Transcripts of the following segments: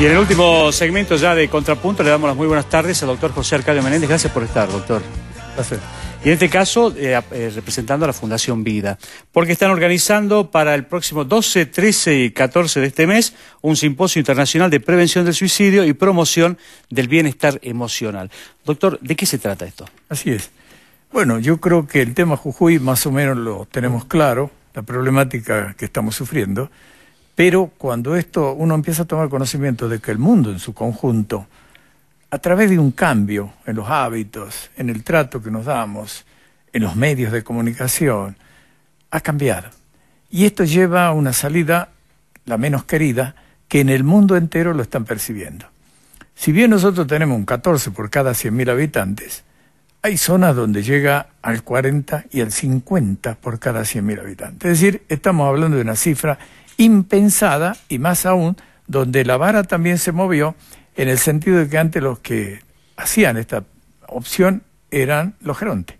Y en el último segmento ya de Contrapunto le damos las muy buenas tardes al doctor José Arcadio Menéndez. Gracias por estar, doctor. Gracias. Y en este caso, eh, eh, representando a la Fundación Vida, porque están organizando para el próximo 12, 13 y 14 de este mes un simposio internacional de prevención del suicidio y promoción del bienestar emocional. Doctor, ¿de qué se trata esto? Así es. Bueno, yo creo que el tema Jujuy más o menos lo tenemos claro, la problemática que estamos sufriendo. Pero cuando esto uno empieza a tomar conocimiento de que el mundo en su conjunto, a través de un cambio en los hábitos, en el trato que nos damos, en los medios de comunicación, ha cambiado. Y esto lleva a una salida, la menos querida, que en el mundo entero lo están percibiendo. Si bien nosotros tenemos un 14 por cada 100.000 habitantes, hay zonas donde llega al 40 y al 50 por cada 100.000 habitantes. Es decir, estamos hablando de una cifra impensada y más aún donde la vara también se movió en el sentido de que antes los que hacían esta opción eran los gerontes.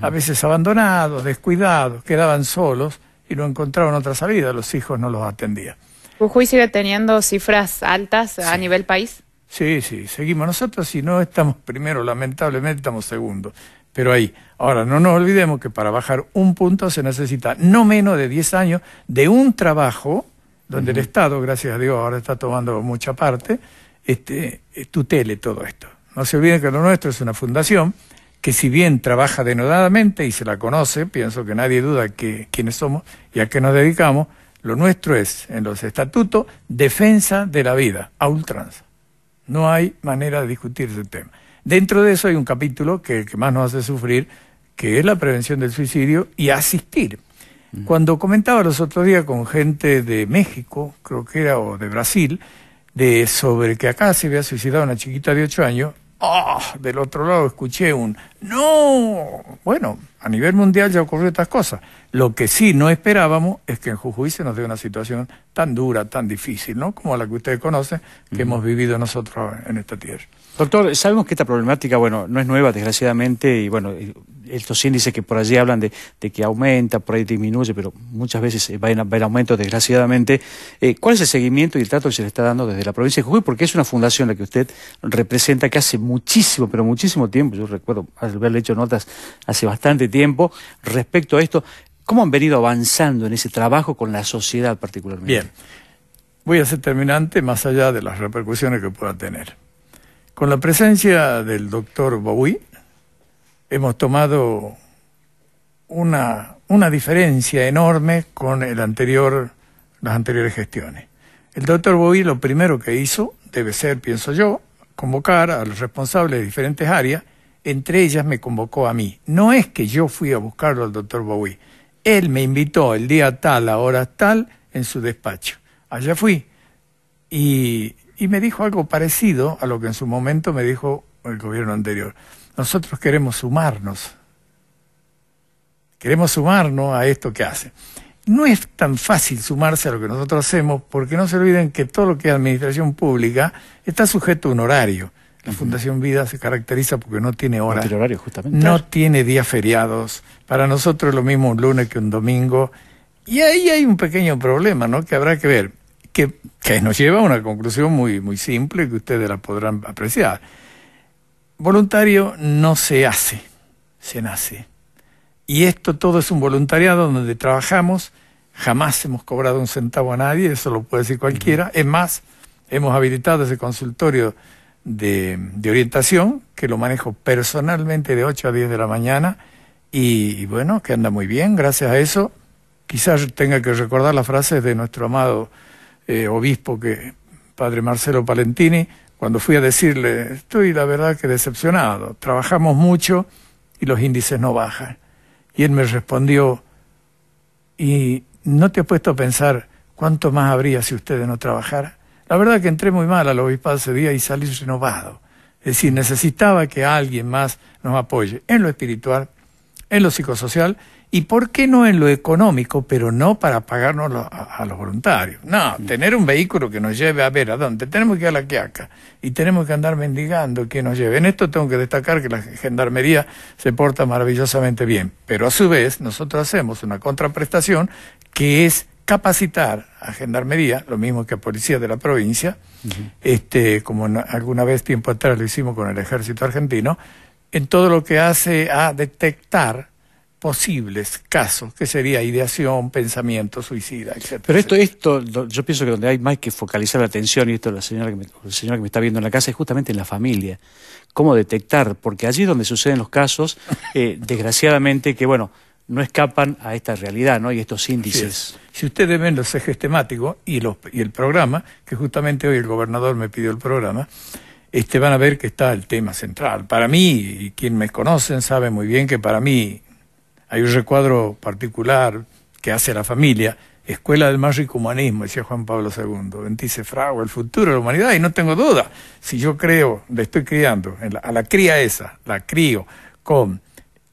A veces abandonados, descuidados, quedaban solos y no encontraban otra salida, los hijos no los atendían. ¿Jujuy sigue teniendo cifras altas a nivel país? Sí, sí, seguimos nosotros, si no estamos primero, lamentablemente estamos segundos pero ahí. Ahora, no nos olvidemos que para bajar un punto se necesita no menos de 10 años de un trabajo donde el Estado, gracias a Dios, ahora está tomando mucha parte, este, eh, tutele todo esto. No se olviden que lo nuestro es una fundación que si bien trabaja denodadamente y se la conoce, pienso que nadie duda que quiénes somos y a qué nos dedicamos, lo nuestro es, en los estatutos, defensa de la vida, a ultranza. No hay manera de discutir ese tema. Dentro de eso hay un capítulo que el que más nos hace sufrir, que es la prevención del suicidio y asistir. Cuando comentaba los otros días con gente de México, creo que era, o de Brasil, de sobre que acá se había suicidado una chiquita de 8 años, ah, del otro lado escuché un ¡no! Bueno, a nivel mundial ya ocurrió estas cosas. Lo que sí no esperábamos es que en Jujuy se nos dé una situación tan dura, tan difícil, ¿no? Como la que ustedes conocen, que hemos vivido nosotros en esta tierra. Doctor, sabemos que esta problemática, bueno, no es nueva, desgraciadamente, y bueno, estos índices que por allí hablan de, que aumenta, por ahí disminuye, pero muchas veces eh, va en, va aumento, desgraciadamente. Eh, ¿Cuál es el seguimiento y el trato que se le está dando desde la provincia de Jujuy? Porque es una fundación la que usted representa que hace muchísimo, pero muchísimo tiempo, yo recuerdo haberle hecho notas hace bastante tiempo, tiempo respecto a esto. ¿Cómo han venido avanzando en ese trabajo con la sociedad particularmente? Bien, voy a ser terminante más allá de las repercusiones que pueda tener. Con la presencia del doctor Bowie hemos tomado una, diferencia enorme con el anterior, las anteriores gestiones. El doctor Bowie lo primero que hizo debe ser, pienso yo, convocar a los responsables de diferentes áreas entre ellas me convocó a mí. No es que yo fui a buscarlo al doctor Bowie. Él me invitó el día tal, a hora tal, en su despacho. Allá fui. Y, y me dijo algo parecido a lo que en su momento me dijo el gobierno anterior. Nosotros queremos sumarnos. Queremos sumarnos a esto que hace. No es tan fácil sumarse a lo que nosotros hacemos porque no se olviden que todo lo que es administración pública está sujeto a un horario. La Fundación Vida se caracteriza porque no tiene horas. No tiene horario, No tiene días feriados. Para nosotros es lo mismo un lunes que un domingo. Y ahí hay un pequeño problema, ¿no? Que habrá que ver. Que, nos lleva a una conclusión muy, muy simple que ustedes la podrán apreciar. Voluntario no se hace, se nace. Y esto todo es un voluntariado donde trabajamos. Jamás hemos cobrado un centavo a nadie, eso lo puede decir cualquiera. Es más, hemos habilitado ese consultorio de, de, orientación, que lo manejo personalmente de 8 a 10 de la mañana y, bueno, que anda muy bien, gracias a eso. Quizás tenga que recordar las frases de nuestro amado eh, obispo, que padre Marcelo Palentini, cuando fui a decirle, estoy la verdad que decepcionado, trabajamos mucho y los índices no bajan. Y él me respondió, ¿y no te has puesto a pensar cuánto más habría si ustedes no trabajaran? La verdad que entré muy mal al obispado ese día y salí renovado. Es decir, necesitaba que alguien más nos apoye en lo espiritual, en lo psicosocial y, ¿por qué no en lo económico, pero no para pagarnos a, los voluntarios? No, mm. tener un vehículo que nos lleve a ver a dónde. Tenemos que ir a la Quiaca y tenemos que andar mendigando que nos lleve. En esto tengo que destacar que la gendarmería se porta maravillosamente bien, pero a su vez nosotros hacemos una contraprestación que es capacitar a Gendarmería, lo mismo que a Policía de la provincia, este, como alguna vez tiempo atrás lo hicimos con el ejército argentino, en todo lo que hace a detectar posibles casos, que sería ideación, pensamiento, suicida, etc. Pero esto, esto, yo pienso que donde hay más que focalizar la atención, y esto la señora que me, la señora que me está viendo en la casa, es justamente en la familia. Cómo detectar, porque allí es donde suceden los casos, eh, desgraciadamente, que bueno, no escapan a esta realidad ¿no? y estos índices. Si ustedes ven los ejes temáticos y, y el programa, que justamente hoy el gobernador me pidió el programa, este, van a ver que está el tema central. Para mí, y quien me conocen sabe muy bien que para mí hay un recuadro particular que hace la familia, Escuela del más rico Humanismo, decía Juan Pablo II, dice Frago, el futuro de la humanidad, y no tengo duda, si yo creo, le estoy criando, a la cría esa, la crío con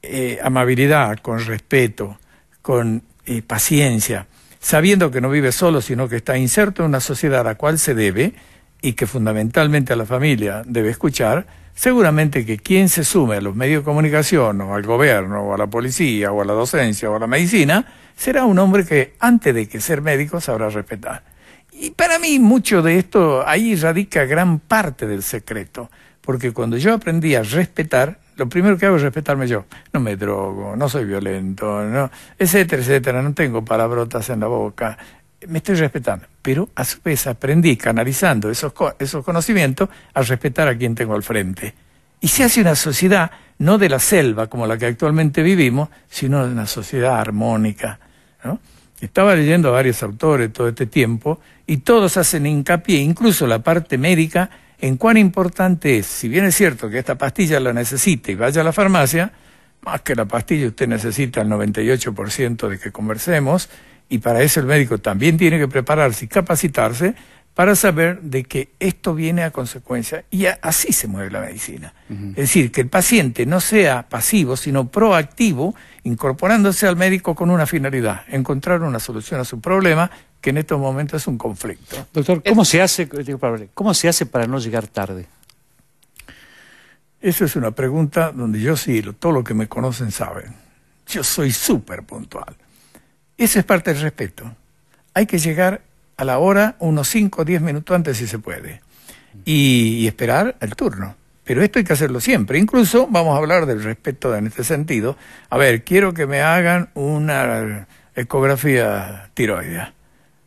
eh, amabilidad, con respeto, con eh, paciencia, sabiendo que no vive solo, sino que está inserto en una sociedad a la cual se debe y que fundamentalmente a la familia debe escuchar, seguramente que quien se sume a los medios de comunicación o al gobierno o a la policía o a la docencia o a la medicina, será un hombre que antes de que ser médico sabrá respetar. Y para mí mucho de esto, ahí radica gran parte del secreto. Porque cuando yo aprendí a respetar, lo primero que hago es respetarme yo. No me drogo, no soy violento, no, etcétera, etcétera. No tengo palabrotas en la boca. Me estoy respetando. Pero a su vez aprendí, canalizando esos, esos conocimientos, a respetar a quien tengo al frente. Y se hace una sociedad no de la selva como la que actualmente vivimos, sino de una sociedad armónica. ¿no? Estaba leyendo a varios autores todo este tiempo y todos hacen hincapié, incluso la parte médica, en cuán importante es, si bien es cierto que esta pastilla la necesite y vaya a la farmacia, más que la pastilla usted necesita el 98% de que conversemos y para eso el médico también tiene que prepararse y capacitarse para saber de que esto viene a consecuencia y así se mueve la medicina. Es decir, que el paciente no sea pasivo, sino proactivo, incorporándose al médico con una finalidad, encontrar una solución a su problema que en estos momentos es un conflicto. Doctor, ¿cómo, se hace, ¿cómo se hace para no llegar tarde? Eso es una pregunta donde yo sí, todo lo que me conocen saben. Yo soy súper puntual. Eso es parte del respeto. Hay que llegar a la hora unos 5 o 10 minutos antes si se puede y, y esperar el turno. Pero esto hay que hacerlo siempre. Incluso vamos a hablar del respeto en este sentido. A ver, quiero que me hagan una ecografía tiroidea.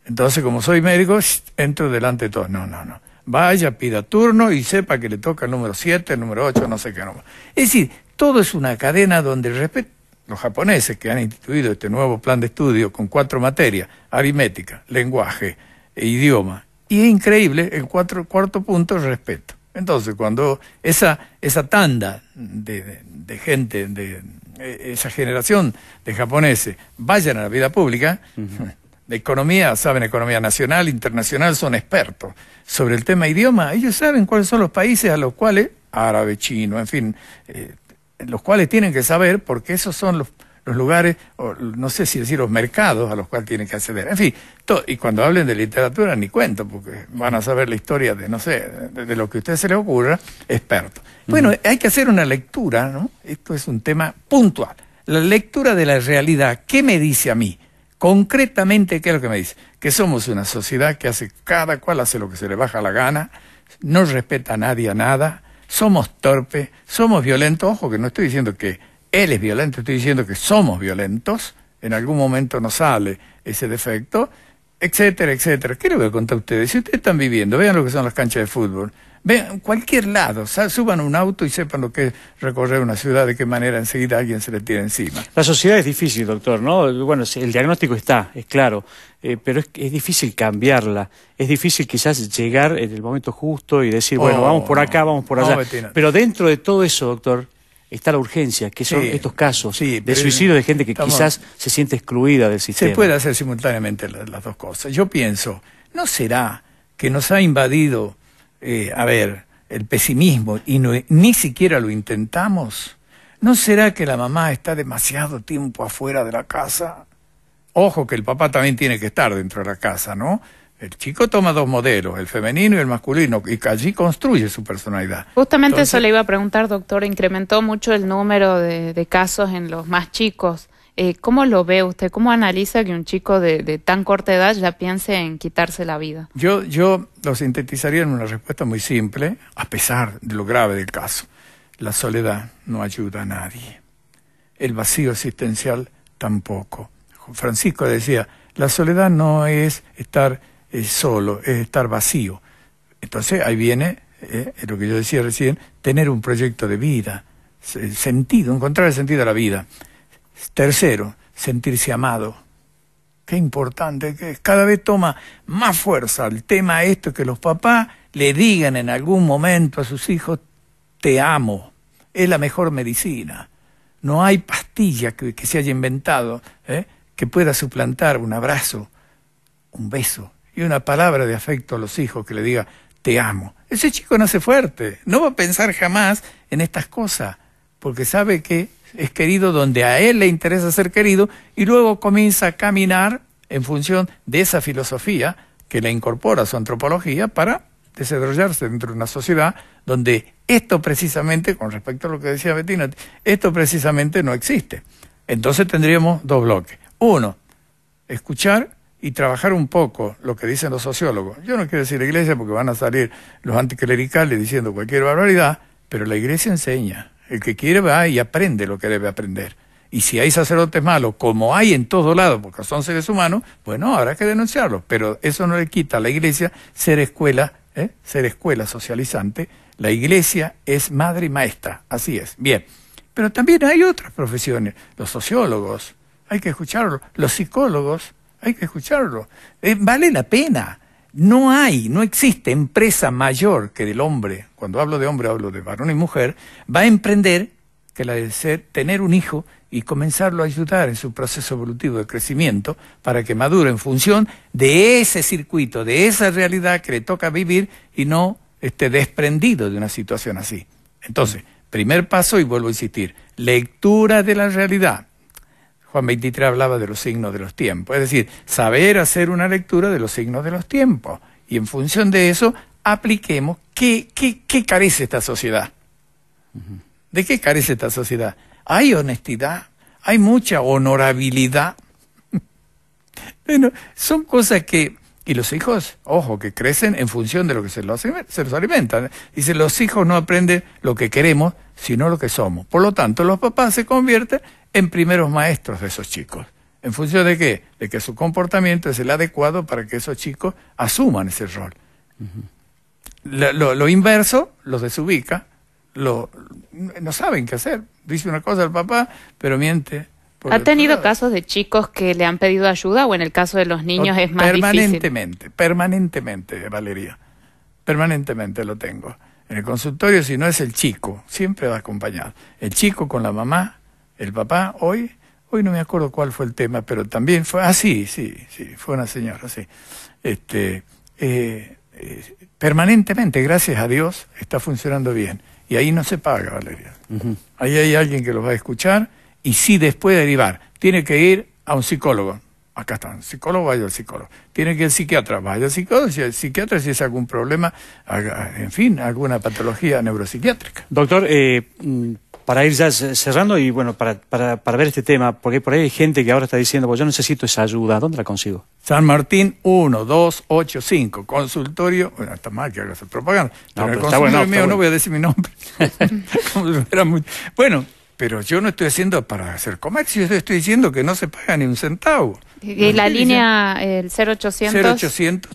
Entonces, como soy médico, entro delante de todos. No, no, no. Vaya, pida turno y sepa que le toca el número 7, el número 8, no sé qué número. Es decir, todo es una cadena donde el respeto los japoneses que han instituido este nuevo plan de estudio con cuatro materias, aritmética, lenguaje e idioma. Y es increíble, el cuatro, cuarto punto es respeto. Entonces, cuando esa, esa tanda de, de, gente, de, e, esa generación de japoneses vayan a la vida pública, de economía, saben economía nacional, internacional, son expertos. Sobre el tema idioma, ellos saben cuáles son los países a los cuales, árabe, chino, en fin, eh, los cuales tienen que saber porque esos son los, lugares, no sé si decir los mercados a los cuales tienen que acceder. En fin, y cuando hablen de literatura ni cuento, porque van a saber la historia de, no sé, de, lo que a usted se le ocurra, expertos... Bueno, hay que hacer una lectura, ¿no? Esto es un tema puntual. La lectura de la realidad, ¿qué me dice a mí? Concretamente, ¿qué es lo que me dice? Que somos una sociedad que hace, cada cual hace lo que se le baja la gana, no respeta a nadie a nada, somos torpes, somos violentos, ojo que no estoy diciendo que él es violento, estoy diciendo que somos violentos, en algún momento nos sale ese defecto, etcétera, etcétera. ¿Qué le voy a contar a ustedes? Si ustedes están viviendo, vean lo que son las canchas de fútbol, Ven cualquier lado, suban un auto y sepan lo que es recorrer una ciudad, de qué manera enseguida alguien se le tira encima. La sociedad es difícil, doctor, ¿no? Bueno, el diagnóstico está, es claro, eh, pero es, difícil cambiarla. Es difícil quizás llegar en el momento justo y decir, bueno, vamos por acá, vamos por oh, allá. pero dentro de todo eso, doctor, está la urgencia, que son estos casos de suicidio de gente que quizás se siente excluida del sistema. Se puede hacer simultáneamente las dos cosas. Yo pienso, ¿no será que nos ha invadido eh, a ver, el pesimismo y ni siquiera lo intentamos, ¿no será que la mamá está demasiado tiempo afuera de la casa? Ojo que el papá también tiene que estar dentro de la casa, ¿no? El chico toma dos modelos, el femenino y el masculino, y allí construye su personalidad. Justamente eso le iba a preguntar, doctor, incrementó mucho el número de casos en los más chicos. Eh, ¿Cómo lo ve usted? ¿Cómo analiza que un chico de, tan corta edad ya piense en quitarse la vida? Yo, yo lo sintetizaría en una respuesta muy simple, a pesar de lo grave del caso. La soledad no ayuda a nadie. El vacío existencial tampoco. Francisco decía, la soledad no es estar eh, solo, es estar vacío. Entonces ahí viene eh, lo que yo decía recién, tener un proyecto de vida, sentido, encontrar el sentido de la vida. Tercero, sentirse amado. Qué importante que Cada vez toma más fuerza el tema esto que los papás le digan en algún momento a sus hijos, te amo. Es la mejor medicina. No hay pastilla que, se haya inventado ¿eh? que pueda suplantar un abrazo, un beso y una palabra de afecto a los hijos que le diga, te amo. Ese chico nace fuerte, no va a pensar jamás en estas cosas, porque sabe que es querido donde a él le interesa ser querido y luego comienza a caminar en función de esa filosofía que le incorpora a su antropología para desarrollarse dentro de una sociedad donde esto precisamente, con respecto a lo que decía Bettina, esto precisamente no existe. Entonces tendríamos dos bloques. Uno, escuchar y trabajar un poco lo que dicen los sociólogos. Yo no quiero decir la iglesia porque van a salir los anticlericales diciendo cualquier barbaridad, pero la iglesia enseña. El que quiere va y aprende lo que debe aprender. Y si hay sacerdotes malos, como hay en todos lados, porque son seres humanos, bueno, habrá que denunciarlos. Pero eso no le quita a la iglesia ser escuela, ¿eh? ser escuela socializante. La iglesia es madre y maestra, así es. Bien, pero también hay otras profesiones, los sociólogos, hay que escucharlos, los psicólogos, hay que escucharlos. Eh, vale la pena no hay, no existe empresa mayor que del hombre, cuando hablo de hombre hablo de varón y mujer, va a emprender que la de ser, tener un hijo y comenzarlo a ayudar en su proceso evolutivo de crecimiento para que madure en función de ese circuito, de esa realidad que le toca vivir y no esté desprendido de una situación así. Entonces, primer paso, y vuelvo a insistir, lectura de la realidad. Juan 23 hablaba de los signos de los tiempos, es decir, saber hacer una lectura de los signos de los tiempos y en función de eso apliquemos qué, qué, qué carece esta sociedad. ¿De qué carece esta sociedad? Hay honestidad, hay mucha honorabilidad. bueno, son cosas que... Y los hijos, ojo, que crecen en función de lo que se los, se los alimentan. Dice, los hijos no aprenden lo que queremos, sino lo que somos. Por lo tanto, los papás se convierten en primeros maestros de esos chicos. ¿En función de qué? De que su comportamiento es el adecuado para que esos chicos asuman ese rol. lo, lo, lo, inverso los desubica, lo, no saben qué hacer. Dice una cosa al papá, pero miente. ¿Ha tenido casos de chicos que le han pedido ayuda o en el caso de los niños es más difícil? Permanentemente, permanentemente, Valeria. Permanentemente lo tengo. En el consultorio, si no es el chico, siempre va acompañado. El chico con la mamá, el papá hoy, hoy no me acuerdo cuál fue el tema, pero también fue, ah, sí, sí, sí, fue una señora, sí. Este, eh, eh, permanentemente, gracias a Dios, está funcionando bien. Y ahí no se paga, Valeria. Ahí hay alguien que los va a escuchar y sí después de derivar. Tiene que ir a un psicólogo acá están, psicólogo, vaya al psicólogo. Tiene que ir psiquiatra, vaya al psicólogo, si el psiquiatra si es algún problema, en fin, alguna patología neuropsiquiátrica. Doctor, eh, mm, para ir ya cerrando y bueno, para, ver este tema, porque por ahí hay gente que ahora está diciendo, pues yo necesito esa ayuda, ¿dónde la consigo? San Martín 1285, consultorio, bueno, está mal que hagas propaganda, no, pero, consultorio no voy a decir mi nombre. Bueno, pero yo no estoy haciendo para hacer comercio, yo estoy diciendo que no se paga ni un centavo la línea el 0800. 0800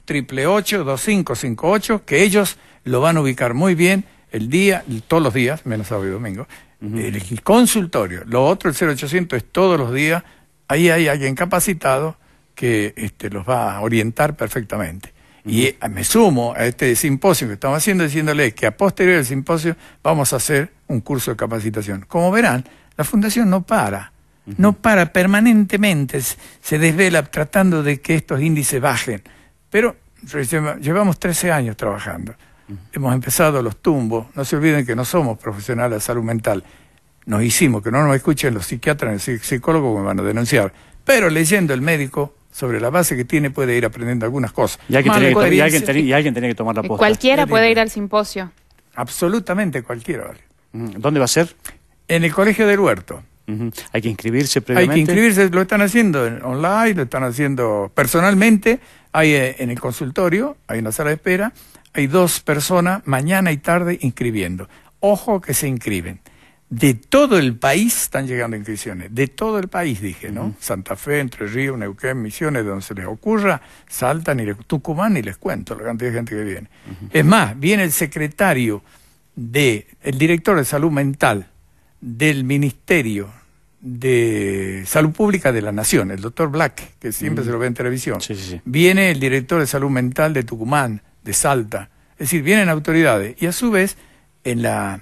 888 2558, que ellos lo van a ubicar muy bien el día, todos los días, menos sábado y domingo, el, consultorio. Lo otro, el 0800, es todos los días. Ahí hay alguien capacitado que este, los va a orientar perfectamente. Y eh, me sumo a este simposio que estamos haciendo diciéndole que a posterior del simposio vamos a hacer un curso de capacitación. Como verán, la Fundación no para no para, permanentemente se desvela tratando de que estos índices bajen. Pero llevamos 13 años trabajando. Hemos empezado los tumbos. No se olviden que no somos profesionales de salud mental. Nos hicimos, que no nos escuchen los psiquiatras, los psicólogos me van a denunciar. Pero leyendo el médico, sobre la base que tiene puede ir aprendiendo algunas cosas. Y alguien, tiene que, tomar la posta. Cualquiera puede ir al simposio. Absolutamente cualquiera. ¿Dónde va a ser? En el Colegio del Huerto. Hay que inscribirse previamente. Hay que inscribirse, lo están haciendo online, lo están haciendo personalmente. Hay eh, en el consultorio, hay una sala de espera, hay dos personas mañana y tarde inscribiendo. Ojo que se inscriben. De todo el país están llegando inscripciones, de todo el país dije, ¿no? Santa Fe, Entre Ríos, Neuquén, Misiones, donde se les ocurra, saltan y les, Tucumán y les cuento la cantidad de gente que viene. Es más, viene el secretario de, el director de salud mental del Ministerio de Salud Pública de la Nación, el doctor Black, que siempre mm. se lo ve en televisión. Viene el director de Salud Mental de Tucumán, de Salta. Es decir, vienen autoridades. Y a su vez, en la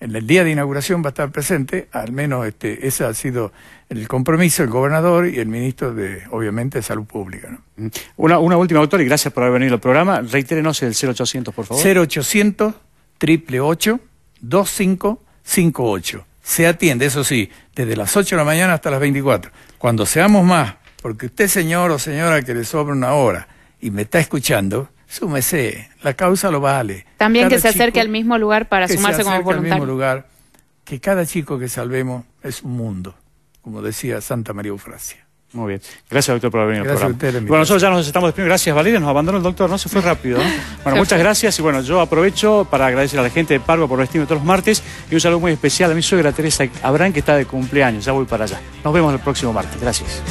en el día de inauguración va a estar presente, al menos este, ese ha sido el compromiso, el gobernador y el ministro de, obviamente, de Salud Pública. Mm. Una, última, doctor, y gracias por haber venido al programa. Reitérenos el 0800, por favor. 0800 888 2558 se atiende, eso sí, desde las 8 de la mañana hasta las 24. Cuando seamos más, porque usted señor o señora que le sobra una hora y me está escuchando, súmese, la causa lo vale. También que se acerque al mismo lugar para sumarse como voluntario. lugar, que cada chico que salvemos es un mundo, como decía Santa María Eufrasia. Muy bien. Gracias, doctor, por haber venido programa. bueno, nosotros ya nos estamos despidiendo. Gracias, Valeria. Nos abandonó el doctor, no se fue rápido. Bueno, muchas gracias. Y bueno, yo aprovecho para agradecer a la gente de Parva por vestirme todos los martes. Y un saludo muy especial a mi suegra Teresa Abrán, que está de cumpleaños. Ya voy para allá. Nos vemos el próximo martes. Gracias.